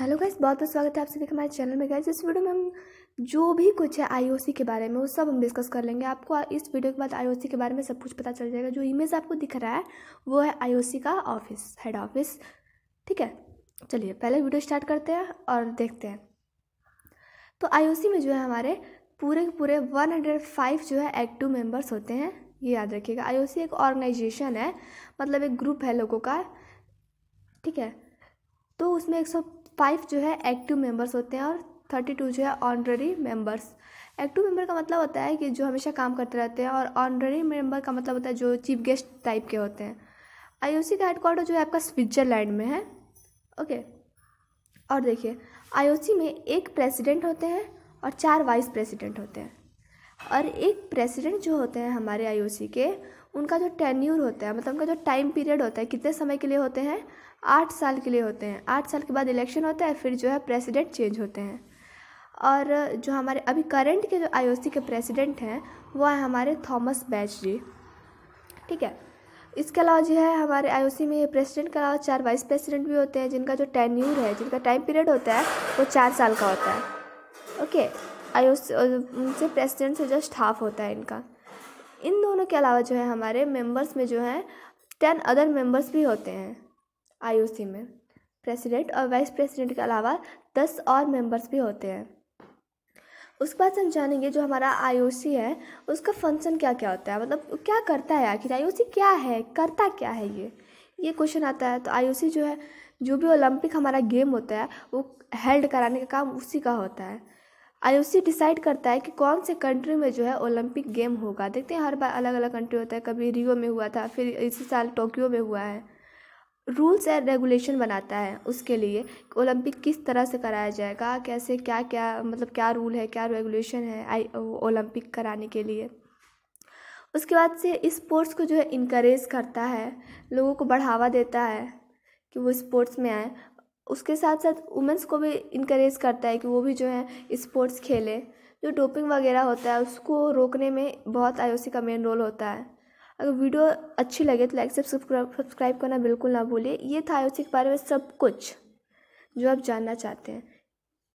hello guys बहुत बहुत स्वागत है आप सभी के हमारे चैनल में गाइस इस वीडियो में हम जो भी कुछ है आईओसी के बारे में वो सब हम डिस्कस कर लेंगे आपको इस वीडियो के बाद आईओसी के बारे में सब कुछ पता चल जाएगा जो इमेज आपको दिख रहा है वो है आईओसी का ऑफिस हेड ऑफिस ठीक है चलिए पहले वीडियो स्टार्ट करते हैं और देखते हैं तो आई में जो है हमारे पूरे पूरे वन जो है एक्टिव मेम्बर्स होते हैं ये याद रखिएगा आई एक ऑर्गेनाइजेशन है मतलब एक ग्रुप है लोगों का ठीक है तो उसमें एक फाइव जो है एक्टिव मेंबर्स होते हैं और थर्टी टू जो है ऑनररी मेंबर्स एक्टिव मेंबर का मतलब होता है कि जो हमेशा काम करते रहते हैं और ऑनररी मेंबर का मतलब होता है जो चीफ गेस्ट टाइप के होते हैं आईओसी का हेडक्वार्टर जो है आपका स्विट्जरलैंड में है ओके और देखिए आईओसी में एक प्रेसिडेंट होते हैं और चार वाइस प्रेसिडेंट होते हैं और एक प्रेसिडेंट जो होते हैं हमारे आईओसी के उनका जो टेन्यूर होता है मतलब उनका जो टाइम पीरियड होता है कितने समय के लिए होते हैं आठ साल के लिए होते हैं आठ साल के बाद इलेक्शन होता है फिर जो है प्रेसिडेंट चेंज होते हैं और जो हमारे अभी करंट के जो आईओसी के प्रेसिडेंट हैं वो है हमारे थॉमस बैच जी ठीक है इसके अलावा जो है हमारे आईओसी में प्रेसिडेंट के अलावा चार वाइस प्रेसिडेंट भी होते हैं जिनका जो टेन्यूर है जिनका टाइम पीरियड होता है वो चार साल का होता है ओके आई uh, उनसे प्रेसिडेंट से जस्ट हाफ होता है इनका इन दोनों के अलावा जो है हमारे मेंबर्स में जो है टेन अदर मेंबर्स भी होते हैं आईओसी में प्रेसिडेंट और वाइस प्रेसिडेंट के अलावा दस और मेंबर्स भी होते हैं उसके बाद हम जानेंगे जो हमारा आईओसी है उसका फंक्शन क्या क्या होता है मतलब क्या करता है आखिर आईओसी क्या है करता क्या है ये ये क्वेश्चन आता है तो आईओसी जो है जो भी ओलंपिक हमारा गेम होता है वो हेल्ड कराने का काम उसी का होता है आई डिसाइड करता है कि कौन से कंट्री में जो है ओलंपिक गेम होगा देखते हैं हर बार अलग अलग कंट्री होता है कभी रियो में हुआ था फिर इसी साल टोक्यो में हुआ है रूल्स एंड रेगुलेशन बनाता है उसके लिए ओलंपिक किस तरह से कराया जाएगा कैसे क्या क्या मतलब क्या रूल है क्या रेगुलेशन है आई ओलंपिक कराने के लिए उसके बाद से स्पोर्ट्स को जो है इनक्रेज करता है लोगों को बढ़ावा देता है कि वो स्पोर्ट्स में आए उसके साथ साथ वुमेंस को भी इनक्रेज करता है कि वो भी जो है स्पोर्ट्स खेले जो डोपिंग वगैरह होता है उसको रोकने में बहुत आई का मेन रोल होता है अगर वीडियो अच्छी लगे तो लाइक सब्सक्राइब सब्सक्राइब करना बिल्कुल ना भूलिए ये था आई के बारे में सब कुछ जो आप जानना चाहते हैं